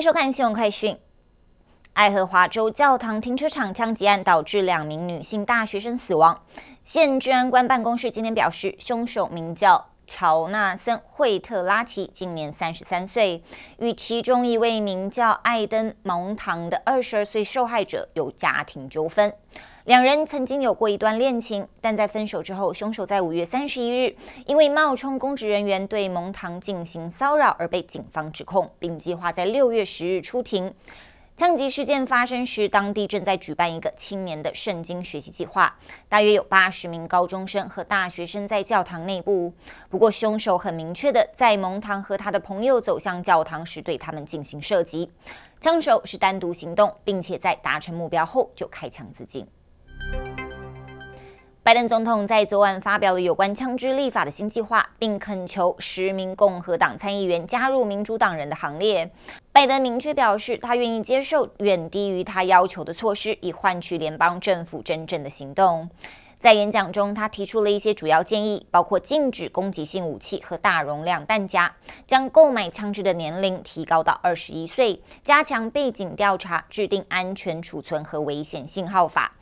收看新闻快讯：爱荷华州教堂停车场枪击案导致两名女性大学生死亡。县治安官办公室今天表示，凶手名叫。乔纳森·惠特拉奇今年三十三岁，与其中一位名叫艾登·蒙唐的二十二岁受害者有家庭纠纷，两人曾经有过一段恋情，但在分手之后，凶手在五月三十一日因为冒充公职人员对蒙唐进行骚扰而被警方指控，并计划在六月十日出庭。枪击事件发生时，当地正在举办一个青年的圣经学习计划，大约有八十名高中生和大学生在教堂内部。不过，凶手很明确的在蒙堂和他的朋友走向教堂时对他们进行射击。枪手是单独行动，并且在达成目标后就开枪自尽。拜登总统在昨晚发表了有关枪支立法的新计划，并恳求十名共和党参议员加入民主党人的行列。拜登明确表示，他愿意接受远低于他要求的措施，以换取联邦政府真正的行动。在演讲中，他提出了一些主要建议，包括禁止攻击性武器和大容量弹夹，将购买枪支的年龄提高到二十一岁，加强背景调查，制定安全储存和危险信号法。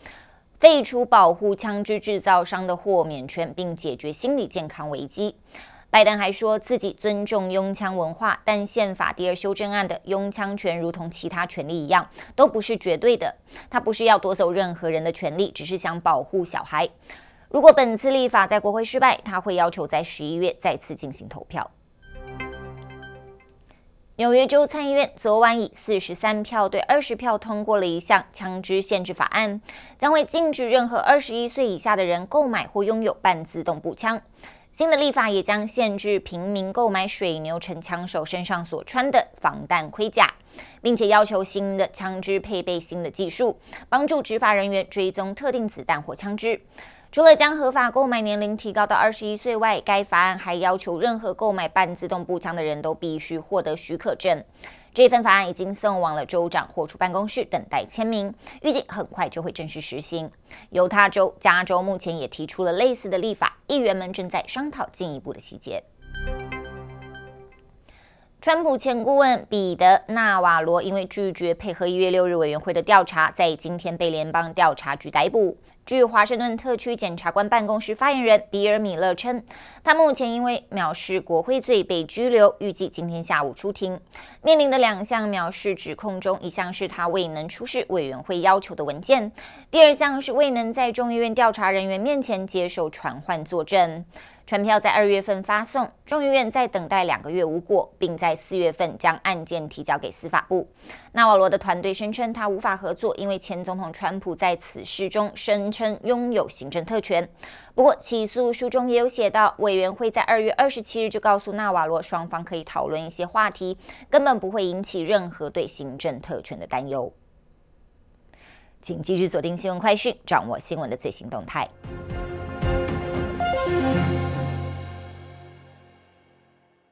废除保护枪支制造商的豁免权，并解决心理健康危机。拜登还说自己尊重拥枪文化，但宪法第二修正案的拥枪权如同其他权利一样，都不是绝对的。他不是要夺走任何人的权利，只是想保护小孩。如果本次立法在国会失败，他会要求在十一月再次进行投票。纽约州参议院昨晚以四十三票对二十票通过了一项枪支限制法案，将会禁止任何二十一岁以下的人购买或拥有半自动步枪。新的立法也将限制平民购买水牛城枪手身上所穿的防弹盔甲，并且要求新的枪支配备新的技术，帮助执法人员追踪特定子弹或枪支。除了将合法购买年龄提高到二十一岁外，该法案还要求任何购买半自动步枪的人都必须获得许可证。这份法案已经送往了州长或出办公室等待签名，预计很快就会正式实行。犹他州、加州目前也提出了类似的立法，议员们正在商讨进一步的细节。川普前顾问彼得·纳瓦罗因为拒绝配合一月六日委员会的调查，在今天被联邦调查局逮捕。据华盛顿特区检察官办公室发言人比尔·米勒称，他目前因为藐视国会罪被拘留，预计今天下午出庭。面临的两项藐视指控中，一项是他未能出示委员会要求的文件，第二项是未能在众议院调查人员面前接受传唤作证。传票在二月份发送，众议院在等待两个月无果，并在四月份将案件提交给司法部。纳瓦罗的团队声称他无法合作，因为前总统川普在此事中声称拥有行政特权。不过起诉书中也有写到，委员会在二月二十七日就告诉纳瓦罗，双方可以讨论一些话题，根本不会引起任何对行政特权的担忧。请继续锁定新闻快讯，掌握新闻的最新动态。